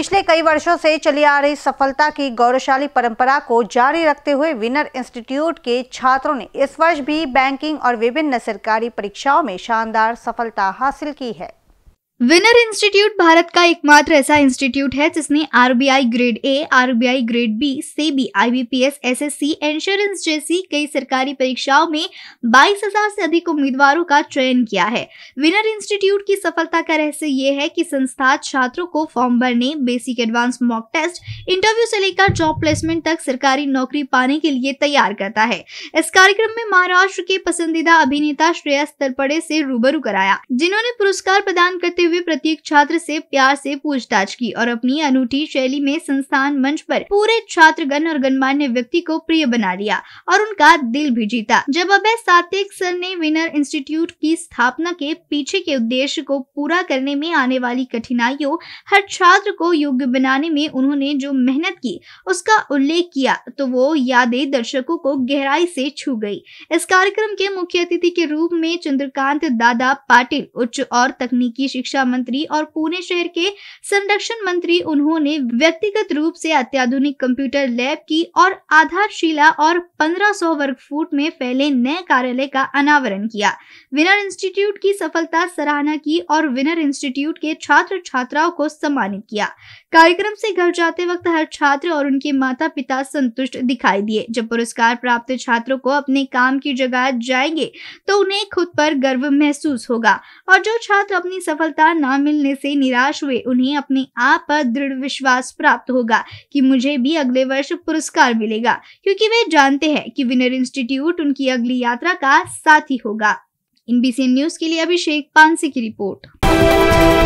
पिछले कई वर्षों से चली आ रही सफलता की गौरवशाली परंपरा को जारी रखते हुए विनर इंस्टीट्यूट के छात्रों ने इस वर्ष भी बैंकिंग और विभिन्न सरकारी परीक्षाओं में शानदार सफलता हासिल की है विनर इंस्टीट्यूट भारत का एकमात्र ऐसा इंस्टीट्यूट है जिसने RBI grade A RBI grade B SEBI IBPS SSC insurance जैसी कई सरकारी परीक्षाओं में 22,000 से अधिक उम्मीदवारों का चयन किया है विनर इंस्टीट्यूट की सफलता का रहस्य ये है कि संस्था छात्रों को फॉर्म भरने basic advance mock test interview से लेकर जॉब प्लेसमेंट तक सरकारी नौकरी पाने के लिए तैयार करता है इस कार्यक्रम में महाराष्ट्र के पसंदीदा अभिनेता श्रेयस तरपड़े से रूबरू कराया जिन्होंने पुरस्कार प्रदान करते हुए प्रत्येक छात्र से प्यार से पूछताछ की और अपनी अनूठी शैली में संस्थान मंच पर पूरे छात्रगण और गणमान्य व्यक्ति को प्रिय बना लिया और उनका दिल भी जीता जब अभय सात्विक सर ने विनर इंस्टीट्यूट की स्थापना के पीछे के उद्देश्य को पूरा करने में आने वाली कठिनाइयों हर छात्र को योग्य बनाने में उन्होंने जो मेहनत की उसका उल्लेख किया तो वो यादें दर्शकों को गहराई से छू गई इस कार्यक्रम के मुख्य अतिथि के रूप में चंद्रकांत दादा पाटिल उच्च और तकनीकी शिक्षा ऊर्जा मंत्री और पुणे शहर के संरक्षण मंत्री उन्होंने व्यक्तिगत रूप से अत्याधुनिक कंप्यूटर लैब की और आधारशिला और 1500 वर्ग फुट में फैले नए कार्यालय का अनावरण किया विनर इंस्टीट्यूट की सफलता सराहना की और विनर इंस्टीट्यूट के छात्र छात्राओं को सम्मानित किया कार्यक्रम से घर जाते वक्त हर छात्र और उनके माता पिता संतुष्ट दिखाई दिए जब पुरस्कार प्राप्त छात्रों को अपने काम की जगह जाएंगे तो उन्हें खुद पर गर्व महसूस होगा और जो छात्र अपनी सफलता पुरस्कार न मिलने से निराश हुए उन्हें अपने आप पर दृढ़ विश्वास प्राप्त होगा कि मुझे भी अगले वर्ष पुरस्कार मिलेगा क्योंकि वे जानते हैं कि विनर इंस्टीट्यूट उनकी अगली यात्रा का साथी होगा इन न्यूज के लिए अभिषेक पानसी की रिपोर्ट